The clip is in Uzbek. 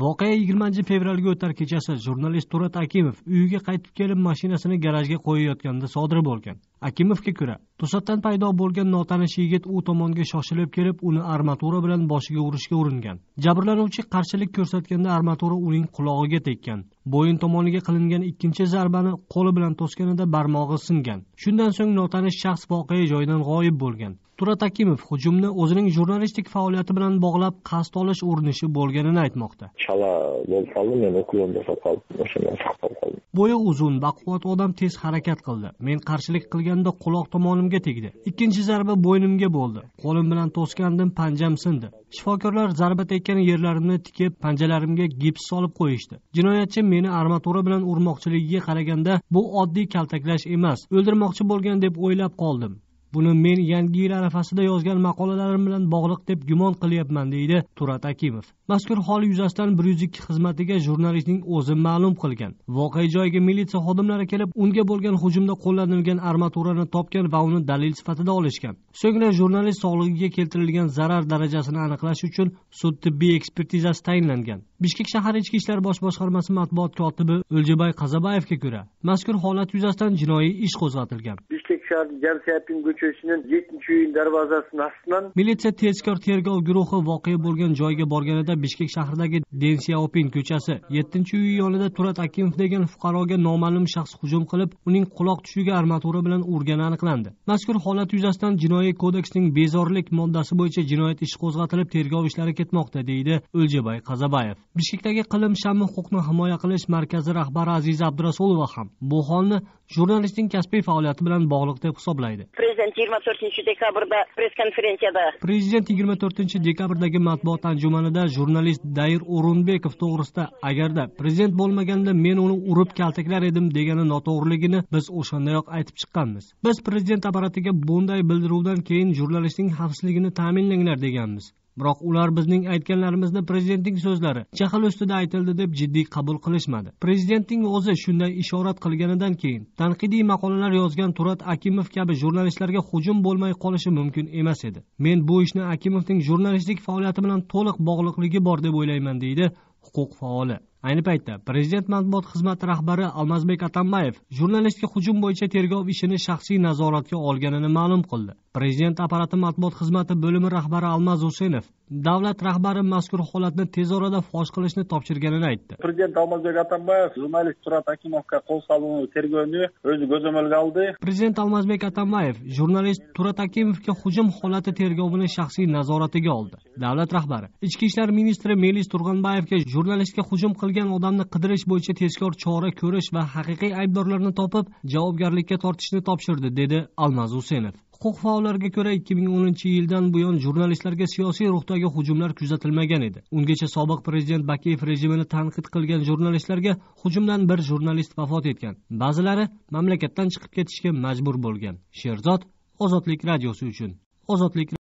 voqea yigirmanchi fevralga o'tar kechasi jurnalist turat akimov uyiga qaytib kelib mashinasini garajga qo'yayotganda sodir bo'lgan akimovga ko'ra to'satdan paydo bo'lgan notanish yigit u tomonga shoshilib kelib uni armatura bilan boshiga urishga uringan jabrlanuvchi qarshilik ko'rsatganda armatura uning qulog'iga tekkan bo'yin tomoniga qilingan ikkinchi zarbani qo'li bilan to'sganida barmog'i singan shundan so'ng notanish shaxs voqea joyidan g'oyib bo'lgan turat akimov hujumni o'zining jurnalistik faoliyati bilan bog'lab qasd olish urinishi bo'lganini aytmoqda chala bo'lib qoldi men o'sha o'shandan saqlab qoldim bo'yi uzun baquvvat odam tez harakat qildi men qarshilik qilganda quloq tomonimga tegdi ikkinchi zarba bo'ynimga bo'ldi qo'lim bilan to'sgandim panjam sindi shifokorlar zarba tekkan yerlarimni tikib panjalarimga gips solib qo'yishdi jinoyatchi meni armatura bilan urmoqchiligiga qaraganda bu oddiy kaltaklash emas o'ldirmoqchi bo'lgan deb o'ylab qoldim buni men yangi yil arafasida yozgan maqolalarim bilan bog'liq deb gumon qilyapman deydi turat akimov mazkur hol yuzasidan bir yuz ikki xizmatiga jurnalistning o'zi ma'lum qilgan voqea joyiga militsiya xodimlari kelib unga bo'lgan hujumda qo'llanilgan armaturani topgan va uni dalil sifatida olishgan so'ngra jurnalist sog'lig'iga keltirilgan zarar darajasini aniqlash uchun sud tibbiy ekspertizasi tayinlangan bishkek shahar ichki ishlar bosh boshqarmasi matbuot kotibi o'ljabay qazabayevga ko'ra mazkur holat yuzasidan jinoiy ish qo'zg'atilgan shahar jamshapin ko'chasining yettinchi uy darvozasini ostidan militsiya tezkor tergov guruhi voqea bo'lgan joyga borganida bishkek shahridagi densiaopin ko'chasi yettinchi uy yonida turat akimov degan fuqaroga noma'lum shaxs hujum qilib uning quloq tushiga armatura bilan urgani aniqlandi mazkur holat yuzasidan jinoiy kodeksning bezorilik moddasi bo'yicha jinoyat ishi qo'zg'atilib tergov ishlari ketmoqda deydi o'ljabay qazabayev bishkekdagi qilim shami huquqni himoya qilish markazi rahbari aziza abdurasulova ham bu holni jurnalistning kasbiy faoliyati bilan bog'liq deb hisoblaydi prezident yigirma to'rtinchi dekabrda press konferensiyada prezident yigirma to'rtinchi dekabrdagi matbuot anjumanida jurnalist dair o'runbekov to'g'risida agarda prezident bo'lmaganda men uni urib kaltaklar edim degani noto'g'riligini biz o'shandayoq aytib chiqqanmiz biz prezident apparatiga bunday bildiruvdan keyin jurnalistning xavfsizligini ta'minlanglar deganmiz biroq ular bizning aytganlarimizni prezidentning so'zlari jahl ustida aytildi deb jiddiy qabul qilishmadi prezidentning o'zi shunday ishorat qilganidan keyin tanqidiy maqolalar yozgan turat akimov kabi jurnalistlarga hujum bo'lmay qolishi mumkin emas edi men bu ishni akimovning jurnalistlik faoliyati bilan to'liq bog'liqligi bor deb o'ylayman deydi huquq faoli ayni paytda prezident matbuot xizmati rahbari almazbek atambayev jurnalistga hujum bo'yicha tergov ishini shaxsiy nazoratga olganini ma'lum qildi prezident apparati matbuot xizmati bo'limi rahbari almaz husenov davlat rahbari mazkur holatni tez orada fosh qilishni topshirganini aytdi prezident almazbek atambayev jurnalist surat akimovga qo'l solinib tergovni o'zi ko'zo'malga oldi prezident almazbek atambayev jurnalist turat akimovga hujum holati tergovini shaxsiy nazoratiga oldi davlat rahbari ichki ishlar ministri melis turg'anbayevga jurnalistga hujum qilgan odamni qidirish bo'yicha tezkor chora ko'rish va haqiqiy aybdorlarni topib javobgarlikka tortishni topshirdi dedi almaz husenov huquq faollariga ko'ra ikki ming o'ninchi yildan buyon jurnalistlarga siyosiy ruhdagi hujumlar kuzatilmagan edi ungacha sobiq prezident bakiyev rejimini tanqid qilgan jurnalistlarga hujumdan bir jurnalist vafot etgan ba'zilari mamlakatdan chiqib ketishga majbur bo'lgan sherzod ozodlik radiosi uchun ozodlik